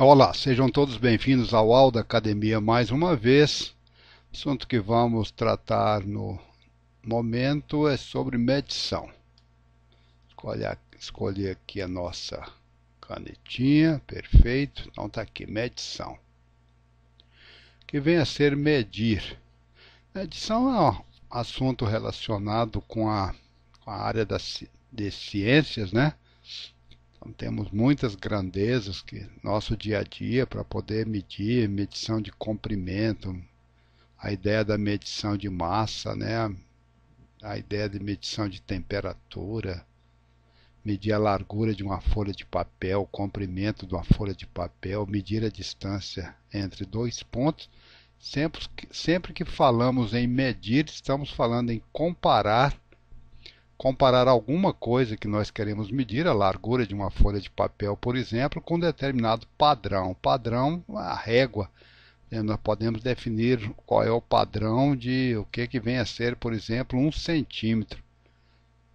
Olá, sejam todos bem-vindos ao Alda Academia mais uma vez. O assunto que vamos tratar no momento é sobre medição. Escolhi aqui a nossa canetinha, perfeito. Então está aqui, medição. Que vem a ser medir. Medição é um assunto relacionado com a, com a área das, de ciências, né? Então, temos muitas grandezas que nosso dia a dia para poder medir, medição de comprimento, a ideia da medição de massa, né? A ideia de medição de temperatura, medir a largura de uma folha de papel, o comprimento de uma folha de papel, medir a distância entre dois pontos. Sempre que, sempre que falamos em medir, estamos falando em comparar comparar alguma coisa que nós queremos medir, a largura de uma folha de papel, por exemplo, com determinado padrão. Padrão, a régua. É, nós podemos definir qual é o padrão de o que, que vem a ser, por exemplo, um centímetro.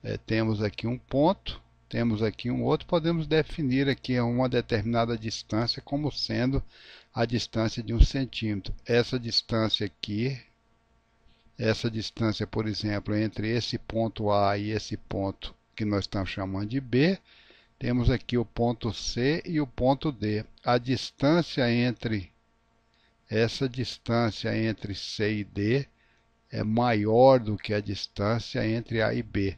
É, temos aqui um ponto, temos aqui um outro, podemos definir aqui uma determinada distância como sendo a distância de um centímetro. Essa distância aqui essa distância, por exemplo, entre esse ponto A e esse ponto que nós estamos chamando de B, temos aqui o ponto C e o ponto D. A distância entre essa distância entre C e D é maior do que a distância entre A e B.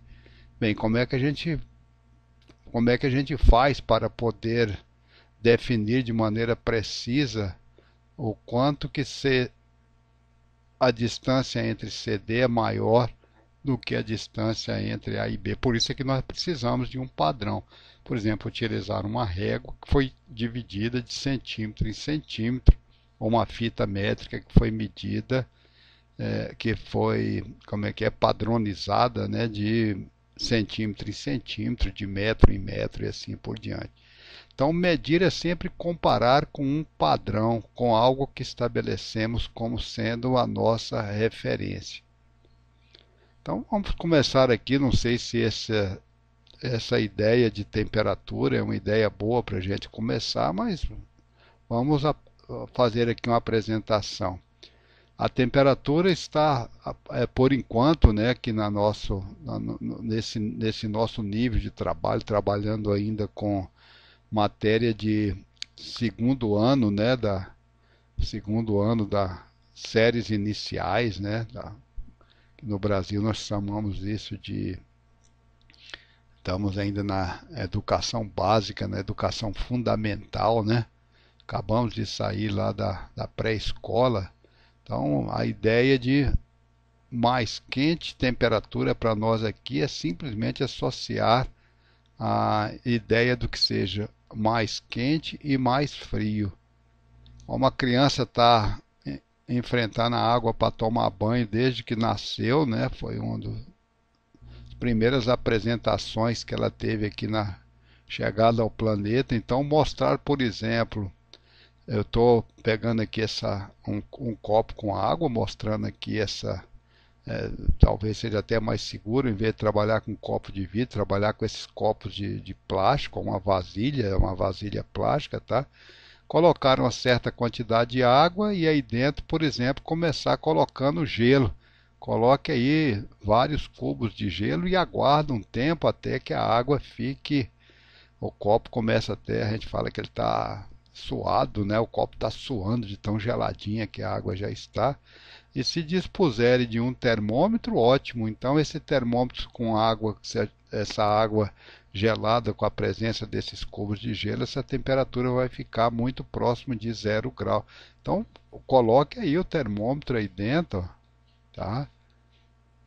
Bem, como é que a gente como é que a gente faz para poder definir de maneira precisa o quanto que C a distância entre CD é maior do que a distância entre A e B. Por isso é que nós precisamos de um padrão. Por exemplo, utilizar uma régua que foi dividida de centímetro em centímetro, ou uma fita métrica que foi medida, é, que foi, como é que é, padronizada, né, de centímetro em centímetro, de metro em metro e assim por diante. Então, medir é sempre comparar com um padrão, com algo que estabelecemos como sendo a nossa referência. Então, vamos começar aqui. Não sei se essa, essa ideia de temperatura é uma ideia boa para a gente começar, mas vamos fazer aqui uma apresentação. A temperatura está, é, por enquanto, né, aqui na nosso, na, nesse, nesse nosso nível de trabalho, trabalhando ainda com matéria de segundo ano, né, da segundo ano da séries iniciais, né, da, no Brasil nós chamamos isso de estamos ainda na educação básica, na educação fundamental, né? Acabamos de sair lá da, da pré-escola. Então, a ideia de mais quente temperatura para nós aqui é simplesmente associar a ideia do que seja mais quente e mais frio. Uma criança está enfrentando a água para tomar banho desde que nasceu, né? Foi uma das primeiras apresentações que ela teve aqui na chegada ao planeta. Então mostrar, por exemplo, eu estou pegando aqui essa um, um copo com água, mostrando aqui essa é, talvez seja até mais seguro, em vez de trabalhar com copo de vidro, trabalhar com esses copos de, de plástico, uma vasilha, uma vasilha plástica, tá? Colocar uma certa quantidade de água e aí dentro, por exemplo, começar colocando gelo. Coloque aí vários cubos de gelo e aguarde um tempo até que a água fique. O copo começa até, a gente fala que ele está suado, né? O copo está suando de tão geladinha que a água já está. E se dispuserem de um termômetro, ótimo. Então esse termômetro com água, essa água gelada com a presença desses cubos de gelo, essa temperatura vai ficar muito próximo de zero grau. Então coloque aí o termômetro aí dentro, tá?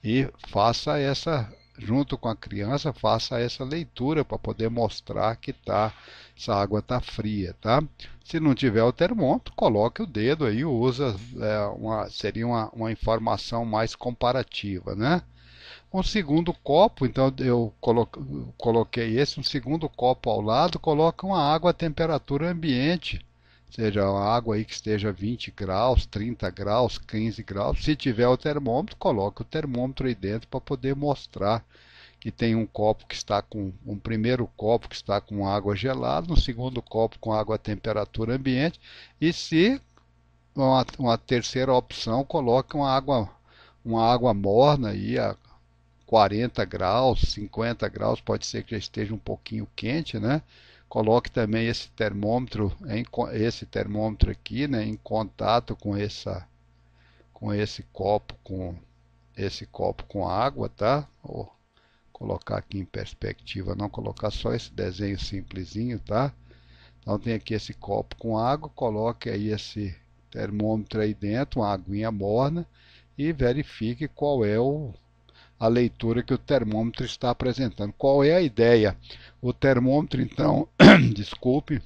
E faça essa junto com a criança, faça essa leitura para poder mostrar que tá, essa água está fria, tá? Se não tiver o termômetro, coloque o dedo aí, usa, é, uma, seria uma, uma informação mais comparativa, né? um segundo copo, então eu coloquei esse, um segundo copo ao lado, coloca uma água à temperatura ambiente seja a água aí que esteja 20 graus, 30 graus, 15 graus. Se tiver o termômetro, coloque o termômetro aí dentro para poder mostrar que tem um copo que está com um primeiro copo que está com água gelada, um segundo copo com água à temperatura ambiente e se uma, uma terceira opção coloque uma água uma água morna aí a 40 graus, 50 graus, pode ser que já esteja um pouquinho quente, né? coloque também esse termômetro, esse termômetro aqui, né, em contato com essa com esse copo com esse copo com água, tá? Vou colocar aqui em perspectiva, não colocar só esse desenho simplesinho, tá? Então tem aqui esse copo com água, coloque aí esse termômetro aí dentro, uma aguinha morna e verifique qual é o a leitura que o termômetro está apresentando. Qual é a ideia? O termômetro, então, desculpe,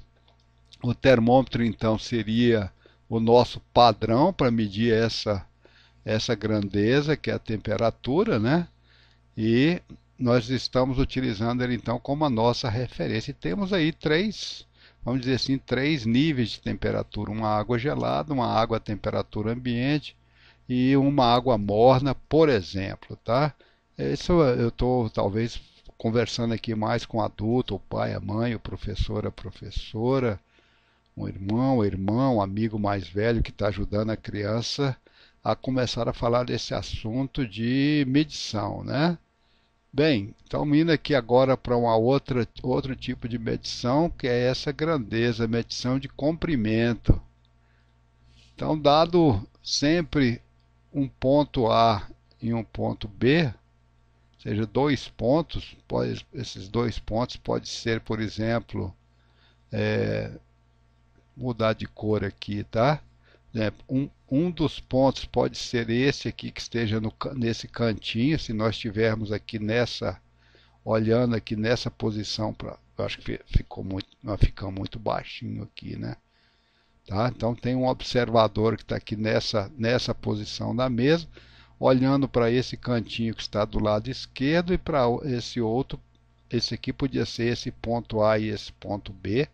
o termômetro, então, seria o nosso padrão para medir essa, essa grandeza, que é a temperatura, né? E nós estamos utilizando ele, então, como a nossa referência. E temos aí três vamos dizer assim, três níveis de temperatura: uma água gelada, uma água a temperatura ambiente e uma água morna, por exemplo, tá? Isso eu estou talvez conversando aqui mais com o adulto, o pai, a mãe, o professor, a professora, um irmão, um irmão, um amigo mais velho que está ajudando a criança a começar a falar desse assunto de medição, né? Bem, então indo aqui agora para uma outra outro tipo de medição, que é essa grandeza, medição de comprimento. Então, dado sempre um ponto A e um ponto B, ou seja, dois pontos, pode, esses dois pontos pode ser, por exemplo, é, mudar de cor aqui, tá? Um, um dos pontos pode ser esse aqui que esteja no, nesse cantinho, se nós tivermos aqui nessa, olhando aqui nessa posição, pra, eu acho que ficou muito, nós ficamos muito baixinho aqui, né? Tá? Então tem um observador que está aqui nessa, nessa posição da mesa, olhando para esse cantinho que está do lado esquerdo e para esse outro, esse aqui podia ser esse ponto A e esse ponto B,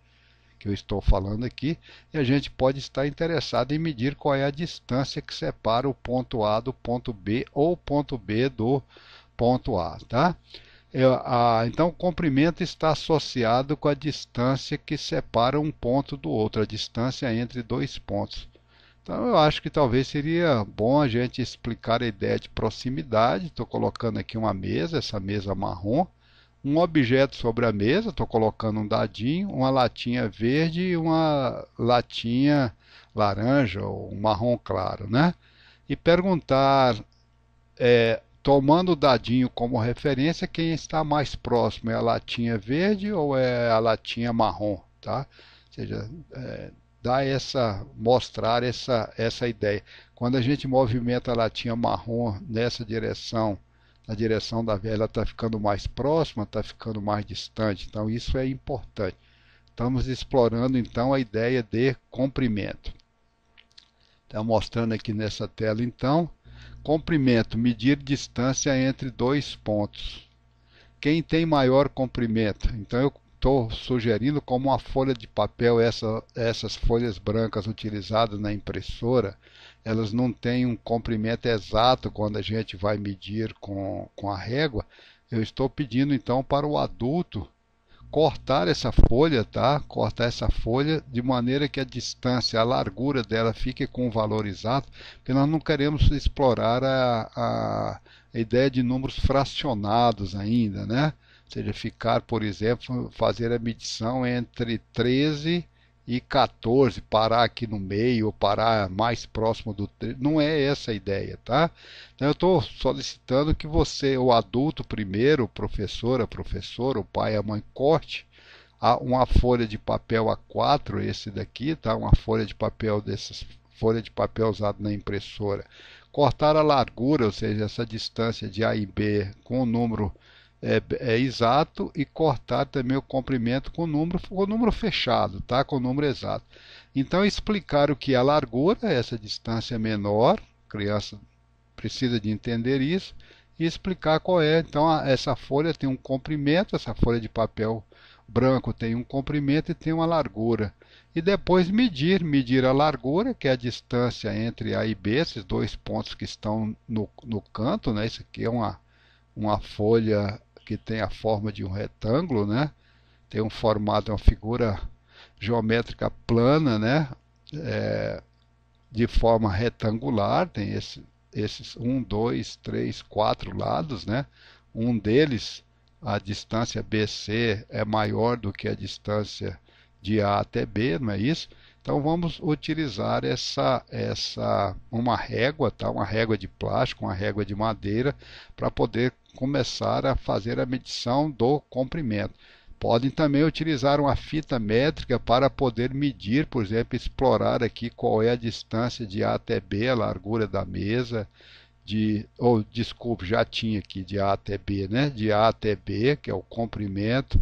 que eu estou falando aqui, e a gente pode estar interessado em medir qual é a distância que separa o ponto A do ponto B ou o ponto B do ponto A. Tá? Ah, então, o comprimento está associado com a distância que separa um ponto do outro, a distância entre dois pontos. Então, eu acho que talvez seria bom a gente explicar a ideia de proximidade. Estou colocando aqui uma mesa, essa mesa marrom, um objeto sobre a mesa, estou colocando um dadinho, uma latinha verde e uma latinha laranja ou marrom claro, né? E perguntar é, tomando o dadinho como referência, quem está mais próximo é a latinha verde ou é a latinha marrom, tá? Ou seja, é, dá essa mostrar essa essa ideia. Quando a gente movimenta a latinha marrom nessa direção, na direção da vela, ela está ficando mais próxima, está ficando mais distante. Então isso é importante. Estamos explorando então a ideia de comprimento. Está mostrando aqui nessa tela então Comprimento, medir distância entre dois pontos. Quem tem maior comprimento? Então eu estou sugerindo como uma folha de papel, essa, essas folhas brancas utilizadas na impressora, elas não têm um comprimento exato quando a gente vai medir com, com a régua. Eu estou pedindo então para o adulto cortar essa folha, tá? Cortar essa folha de maneira que a distância, a largura dela fique com o valor exato, porque nós não queremos explorar a, a, a ideia de números fracionados ainda, né? Ou seja, ficar, por exemplo, fazer a medição entre 13 e e 14 parar aqui no meio ou parar mais próximo do não é essa a ideia, tá? Então, eu estou solicitando que você, o adulto primeiro, professora, professor, o pai, a mãe corte uma folha de papel A4, esse daqui, tá? Uma folha de papel dessas folha de papel usada na impressora. Cortar a largura, ou seja, essa distância de A e B com o número é, é, exato e cortar também o comprimento com o número, com o número fechado, tá? com o número exato. Então, explicar o que é a largura, essa distância menor, a criança precisa de entender isso, e explicar qual é. Então, a, essa folha tem um comprimento, essa folha de papel branco tem um comprimento e tem uma largura. E depois medir, medir a largura, que é a distância entre A e B, esses dois pontos que estão no, no canto, né? isso aqui é uma, uma folha que tem a forma de um retângulo, né? Tem um formato, uma figura geométrica plana, né? É, de forma retangular, tem esse, esses um, dois, três, quatro lados, né? Um deles, a distância BC é maior do que a distância de A até B, não é isso? Então vamos utilizar essa essa uma régua, tá? Uma régua de plástico, uma régua de madeira para poder começar a fazer a medição do comprimento. Podem também utilizar uma fita métrica para poder medir, por exemplo, explorar aqui qual é a distância de A até B, a largura da mesa, de, ou desculpe, já tinha aqui de A até B, né? De A até B, que é o comprimento,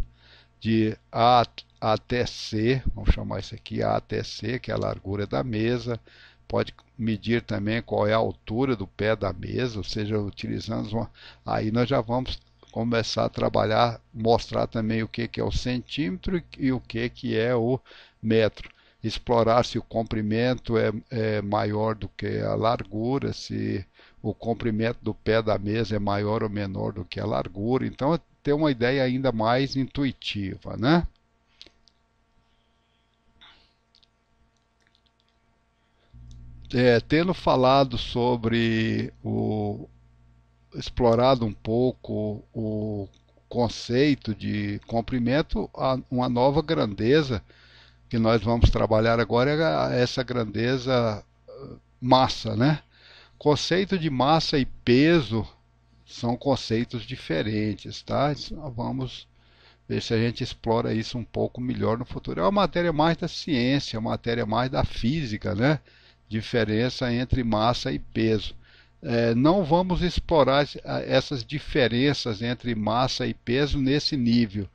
de A até C, vamos chamar isso aqui A até C, que é a largura da mesa, pode medir também qual é a altura do pé da mesa, ou seja, utilizando uma... aí nós já vamos começar a trabalhar, mostrar também o que, que é o centímetro e o que, que é o metro. Explorar se o comprimento é, é maior do que a largura, se o comprimento do pé da mesa é maior ou menor do que a largura. Então, é ter uma ideia ainda mais intuitiva, né? é, tendo falado sobre o explorado um pouco o conceito de comprimento, a, uma nova grandeza que nós vamos trabalhar agora é essa grandeza uh, massa, né? Conceito de massa e peso são conceitos diferentes, tá? Então, vamos ver se a gente explora isso um pouco melhor no futuro. É uma matéria mais da ciência, é uma matéria mais da física, né? diferença entre massa e peso. É, não vamos explorar essas diferenças entre massa e peso nesse nível,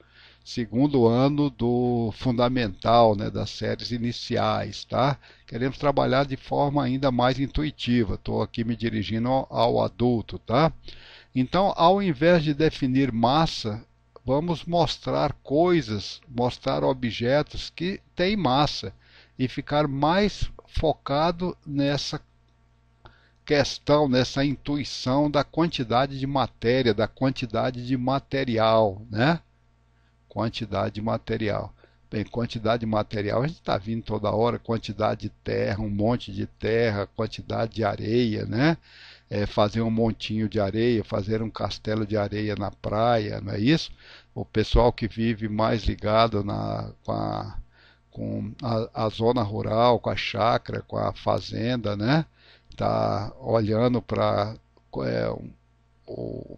segundo ano do fundamental, né, das séries iniciais, tá? Queremos trabalhar de forma ainda mais intuitiva. Estou aqui me dirigindo ao, ao adulto, tá? Então, ao invés de definir massa, vamos mostrar coisas, mostrar objetos que têm massa e ficar mais focado nessa questão, nessa intuição da quantidade de matéria, da quantidade de material, né? Quantidade de material. Bem, quantidade de material, a gente está vindo toda hora, quantidade de terra, um monte de terra, quantidade de areia, né? É fazer um montinho de areia, fazer um castelo de areia na praia, não é isso? O pessoal que vive mais ligado na, com a com a, a zona rural, com a chácara, com a fazenda, né? Tá olhando para é, um,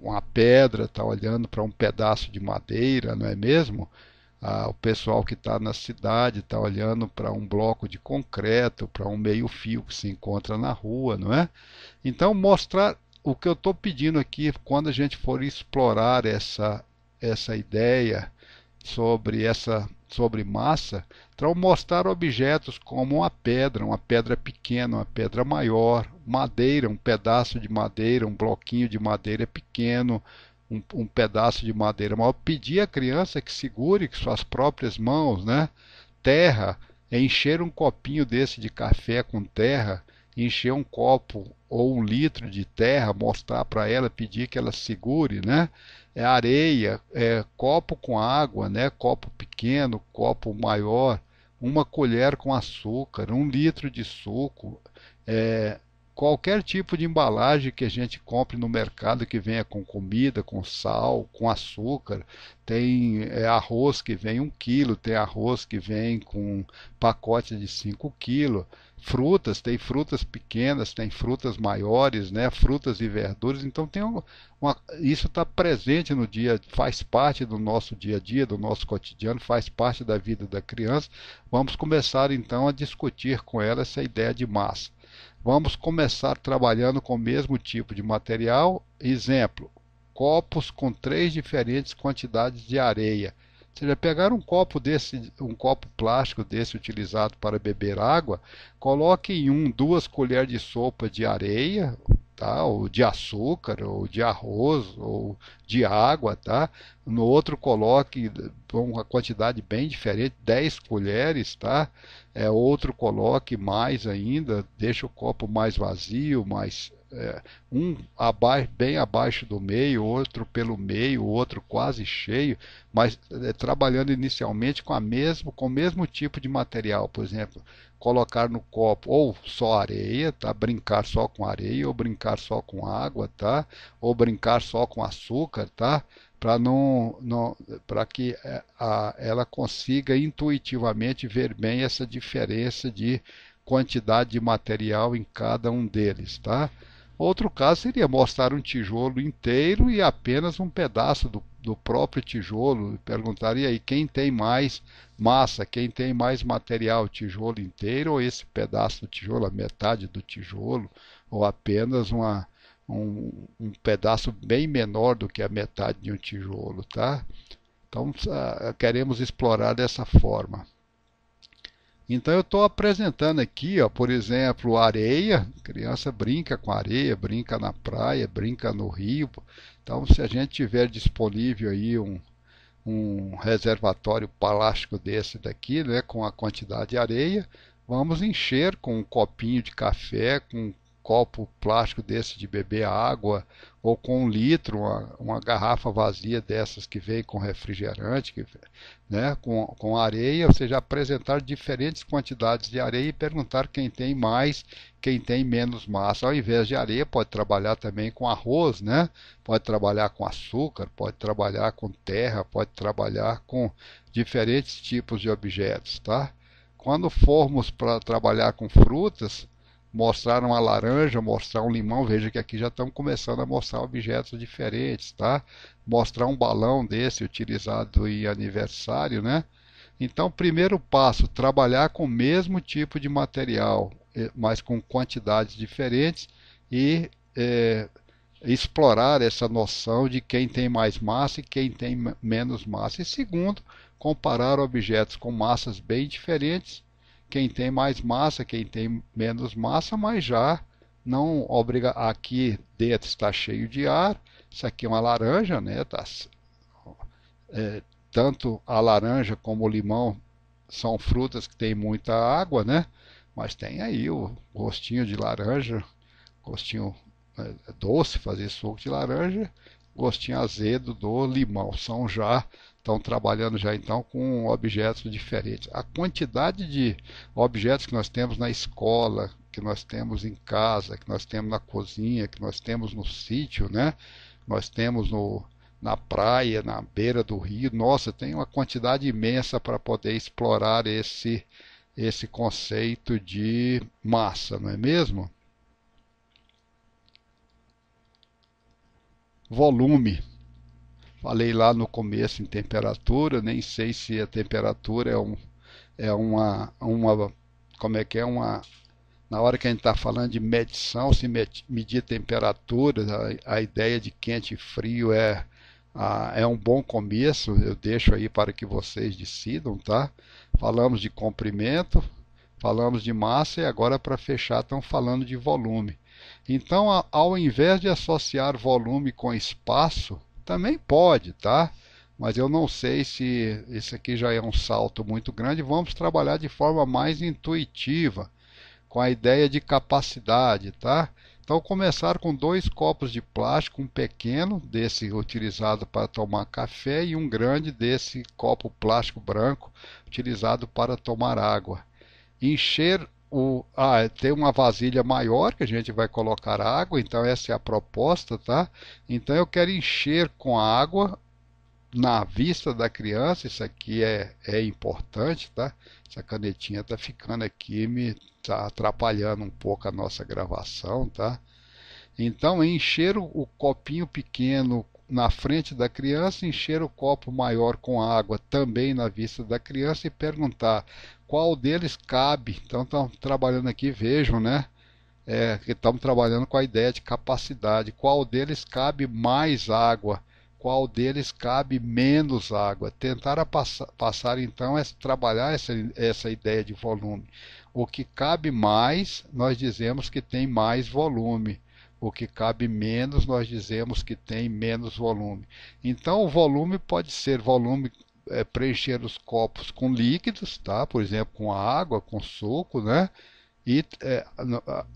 uma pedra, tá olhando para um pedaço de madeira, não é mesmo? Ah, o pessoal que está na cidade está olhando para um bloco de concreto, para um meio-fio que se encontra na rua, não é? Então, mostrar o que eu estou pedindo aqui, quando a gente for explorar essa, essa ideia sobre essa sobre massa para mostrar objetos como uma pedra, uma pedra pequena, uma pedra maior, madeira, um pedaço de madeira, um bloquinho de madeira pequeno, um, um pedaço de madeira maior. Pedir à criança que segure com suas próprias mãos, né? Terra, encher um copinho desse de café com terra, encher um copo ou um litro de terra, mostrar para ela, pedir que ela segure, né? é areia, é copo com água, né? copo pequeno, copo maior, uma colher com açúcar, um litro de suco, é, qualquer tipo de embalagem que a gente compre no mercado que venha com comida, com sal, com açúcar, tem é, arroz que vem 1 quilo, tem arroz que vem com pacote de 5 quilos, frutas, tem frutas pequenas, tem frutas maiores, né, frutas e verduras, então tem uma, isso está presente no dia, faz parte do nosso dia a dia, do nosso cotidiano, faz parte da vida da criança. Vamos começar então a discutir com ela essa ideia de massa. Vamos começar trabalhando com o mesmo tipo de material. Exemplo: copos com três diferentes quantidades de areia. Ou seja, pegar um copo desse, um copo plástico desse utilizado para beber água, coloque em um, duas colheres de sopa de areia, tá? Ou de açúcar, ou de arroz, ou de água, tá? No outro coloque uma quantidade bem diferente, 10 colheres, tá? É, outro coloque mais ainda, deixa o copo mais vazio, mais é, um abaixo, bem abaixo do meio, outro pelo meio, outro quase cheio, mas é, trabalhando inicialmente com a mesmo, com o mesmo tipo de material, por exemplo, colocar no copo ou só areia, tá? Brincar só com areia ou brincar só com água, tá? Ou brincar só com açúcar, tá? Para não, não para que é, a, ela consiga intuitivamente ver bem essa diferença de quantidade de material em cada um deles, tá? Outro caso seria mostrar um tijolo inteiro e apenas um pedaço do do próprio tijolo, perguntaria aí, quem tem mais massa, quem tem mais material, tijolo inteiro ou esse pedaço do tijolo, a metade do tijolo, ou apenas uma, um, um pedaço bem menor do que a metade de um tijolo, tá? Então, queremos explorar dessa forma. Então eu estou apresentando aqui, ó, por exemplo, areia. A criança brinca com areia, brinca na praia, brinca no rio, então, se a gente tiver disponível aí um, um reservatório palástico desse daqui, né, com a quantidade de areia, vamos encher com um copinho de café, com copo plástico desse de beber água, ou com um litro, uma, uma garrafa vazia dessas que vem com refrigerante, que, né, com, com areia, ou seja, apresentar diferentes quantidades de areia e perguntar quem tem mais, quem tem menos massa. Ao invés de areia, pode trabalhar também com arroz, né? pode trabalhar com açúcar, pode trabalhar com terra, pode trabalhar com diferentes tipos de objetos. Tá? Quando formos para trabalhar com frutas, mostrar uma laranja, mostrar um limão, veja que aqui já estamos começando a mostrar objetos diferentes, tá? Mostrar um balão desse utilizado em aniversário, né? Então, primeiro passo, trabalhar com o mesmo tipo de material, é, mas com quantidades diferentes e é, explorar essa noção de quem tem mais massa e quem tem menos massa. E segundo, comparar objetos com massas bem diferentes quem tem mais massa, quem tem menos massa, mas já não obriga aqui dentro está cheio de ar. Isso aqui é uma laranja, né? Tá, é, tanto a laranja como o limão são frutas que têm muita água, né? Mas tem aí o gostinho de laranja, gostinho é, doce, fazer suco de laranja, gostinho azedo do limão. São já estão trabalhando já então com objetos diferentes. A quantidade de objetos que nós temos na escola, que nós temos em casa, que nós temos na cozinha, que nós temos no sítio, né? Nós temos no, na praia, na beira do rio. Nossa, tem uma quantidade imensa para poder explorar esse esse conceito de massa, não é mesmo? Volume Falei lá no começo em temperatura, nem sei se a temperatura é, um, é uma, uma. Como é que é? Uma. Na hora que a gente está falando de medição, se medir temperatura, a, a ideia de quente e frio é, é um bom começo, eu deixo aí para que vocês decidam, tá? Falamos de comprimento, falamos de massa e agora para fechar estão falando de volume. Então, ao invés de associar volume com espaço, também pode, tá? Mas eu não sei se esse aqui já é um salto muito grande. Vamos trabalhar de forma mais intuitiva, com a ideia de capacidade, tá? Então começar com dois copos de plástico, um pequeno desse utilizado para tomar café e um grande desse copo plástico branco utilizado para tomar água. Encher o, ah, tem uma vasilha maior que a gente vai colocar água, então essa é a proposta, tá? Então eu quero encher com água na vista da criança, isso aqui é, é importante, tá? Essa canetinha tá ficando aqui, me tá atrapalhando um pouco a nossa gravação, tá? Então encher o, o copinho pequeno na frente da criança, encher o copo maior com água também na vista da criança e perguntar qual deles cabe. Então estamos trabalhando aqui, vejam, né? É, estamos trabalhando com a ideia de capacidade. Qual deles cabe mais água? Qual deles cabe menos água? Tentar passa, passar então é trabalhar essa, essa ideia de volume. O que cabe mais, nós dizemos que tem mais volume o que cabe menos, nós dizemos que tem menos volume. Então, o volume pode ser volume é, preencher os copos com líquidos, tá? por exemplo, com água, com suco, né? E é,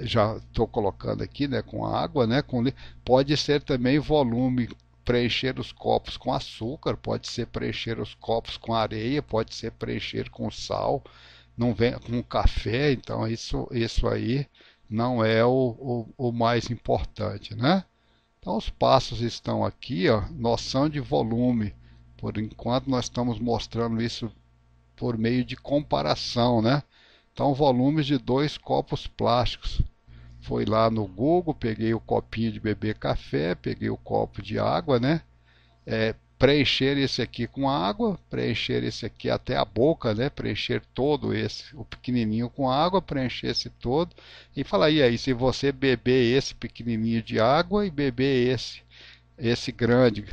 já estou colocando aqui né, com água, né, com, pode ser também volume preencher os copos com açúcar, pode ser preencher os copos com areia, pode ser preencher com sal, não vem com café, então isso, isso aí não é o, o, o mais importante, né? Então os passos estão aqui, ó, noção de volume. Por enquanto nós estamos mostrando isso por meio de comparação, né? Então volumes de dois copos plásticos. Foi lá no Google, peguei o copinho de beber café, peguei o copo de água, né? É, preencher esse aqui com água, preencher esse aqui até a boca, né? Preencher todo esse, o pequenininho com água, preencher esse todo e falar e aí se você beber esse pequenininho de água e beber esse esse grande,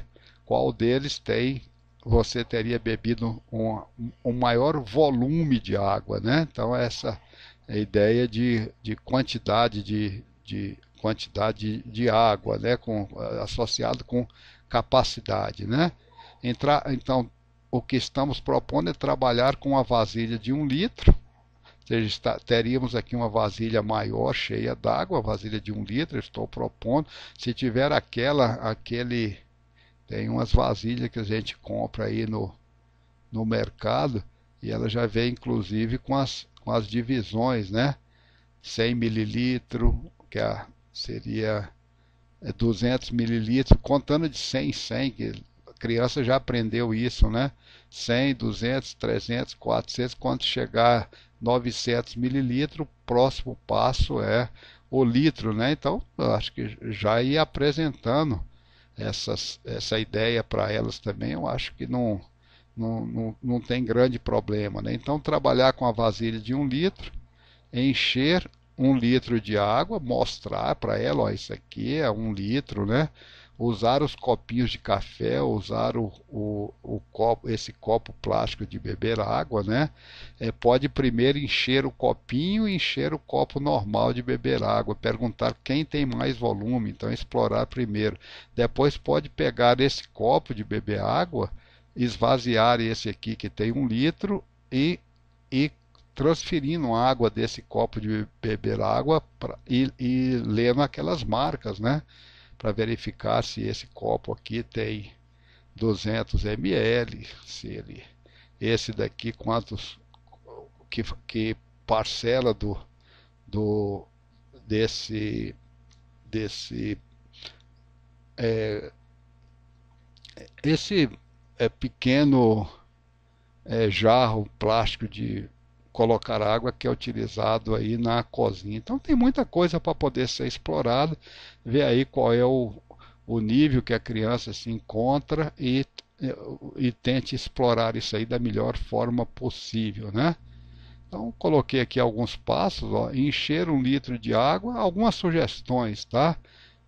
qual deles tem você teria bebido um, um maior volume de água, né? Então essa é a ideia de, de quantidade de, de quantidade de água, né? Com, associado com capacidade, né? Entrar, então, o que estamos propondo é trabalhar com uma vasilha de um litro, teríamos aqui uma vasilha maior cheia d'água, vasilha de um litro, estou propondo. Se tiver aquela, aquele, tem umas vasilhas que a gente compra aí no, no mercado e ela já vem inclusive com as, com as divisões, né? 100 mililitro, que é, seria 200 é mililitros, contando de 100 em 100, que a criança já aprendeu isso, né? 100, 200, 300, 400, quando chegar 900 mililitros, o próximo passo é o litro, né? Então, eu acho que já ir apresentando essas, essa ideia para elas também, eu acho que não, não, não, não tem grande problema, né? Então, trabalhar com a vasilha de 1 litro, encher um litro de água, mostrar para ela, ó, isso aqui é um litro, né? Usar os copinhos de café, usar o, o, o copo, esse copo plástico de beber água, né? É, pode primeiro encher o copinho e encher o copo normal de beber água. Perguntar quem tem mais volume, então explorar primeiro. Depois pode pegar esse copo de beber água, esvaziar esse aqui que tem um litro e, e transferindo água desse copo de beber água pra, e, e lendo aquelas marcas, né? Para verificar se esse copo aqui tem 200 ml, se ele esse daqui quantos que, que parcela do, do desse desse é, esse é, pequeno é, jarro plástico de colocar água que é utilizado aí na cozinha. Então tem muita coisa para poder ser explorada, ver aí qual é o, o nível que a criança se encontra e, e tente explorar isso aí da melhor forma possível, né? Então coloquei aqui alguns passos, ó, encher um litro de água, algumas sugestões, tá?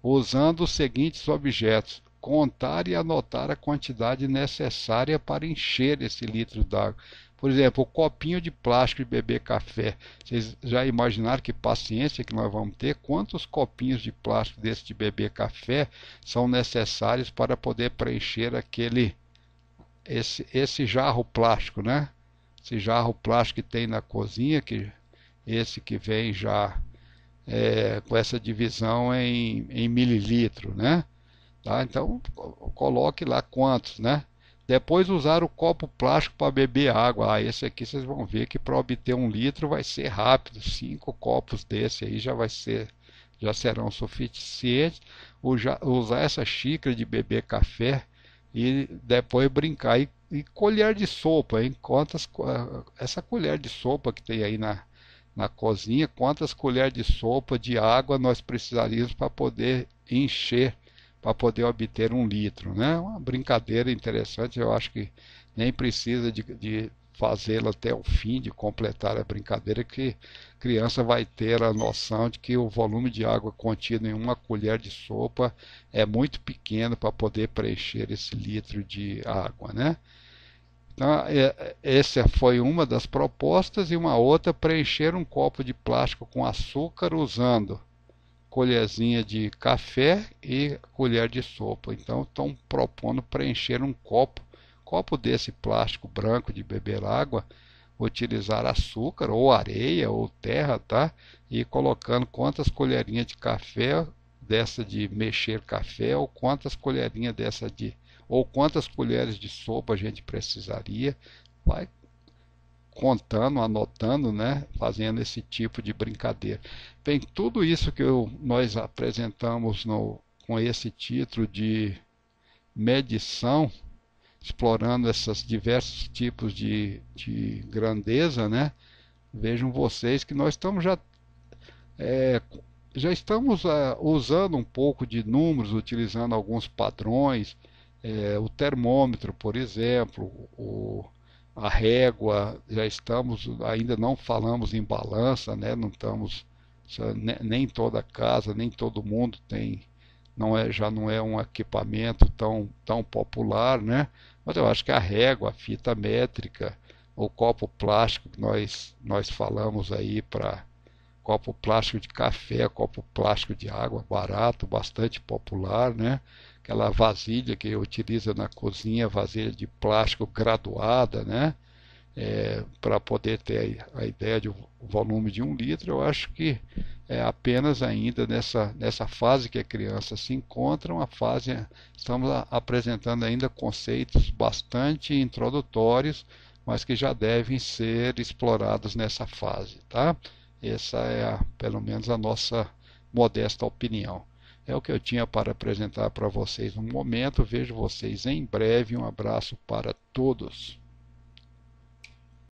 Usando os seguintes objetos: contar e anotar a quantidade necessária para encher esse litro d'água. Por exemplo, o copinho de plástico de beber café. Vocês já imaginaram que paciência que nós vamos ter? Quantos copinhos de plástico desse de beber café são necessários para poder preencher aquele esse, esse jarro plástico, né? Esse jarro plástico que tem na cozinha, que esse que vem já é, com essa divisão em, em mililitro, né? Tá? Então coloque lá quantos, né? Depois usar o copo plástico para beber água. Ah, esse aqui vocês vão ver que para obter um litro vai ser rápido. Cinco copos desse aí já vai ser, já serão suficientes. Usar essa xícara de beber café e depois brincar e, e colher de sopa, hein? Quantas ah, essa colher de sopa que tem aí na na cozinha, quantas colheres de sopa de água nós precisaríamos para poder encher para poder obter um litro. Né? Uma brincadeira interessante, eu acho que nem precisa de, de fazê-la até o fim, de completar a brincadeira, que criança vai ter a noção de que o volume de água contido em uma colher de sopa é muito pequeno para poder preencher esse litro de água. Né? Então, é, essa foi uma das propostas, e uma outra, preencher um copo de plástico com açúcar usando colherzinha de café e colher de sopa. Então estão propondo preencher um copo, copo desse plástico branco de beber água, utilizar açúcar ou areia ou terra, tá? E colocando quantas colherinhas de café dessa de mexer café ou quantas colherinhas dessa de ou quantas colheres de sopa a gente precisaria. Vai contando, anotando, né, fazendo esse tipo de brincadeira. Bem, tudo isso que eu, nós apresentamos no, com esse título de medição, explorando esses diversos tipos de, de grandeza, né? Vejam vocês que nós estamos já é, já estamos é, usando um pouco de números, utilizando alguns padrões, é, o termômetro, por exemplo, o, a régua, já estamos, ainda não falamos em balança, né? não estamos, nem toda casa, nem todo mundo tem, não é, já não é um equipamento tão, tão popular, né? mas eu acho que a régua, a fita métrica, o copo plástico que nós, nós falamos aí para copo plástico de café, copo plástico de água, barato, bastante popular, né? aquela vasilha que utiliza na cozinha, vasilha de plástico graduada, né? É, para poder ter a ideia de um volume de um litro, eu acho que é apenas ainda nessa, nessa fase que a criança se encontra, uma fase, estamos apresentando ainda conceitos bastante introdutórios, mas que já devem ser explorados nessa fase, tá? Essa é, a, pelo menos, a nossa modesta opinião. É o que eu tinha para apresentar para vocês no momento. Vejo vocês em breve. Um abraço para todos.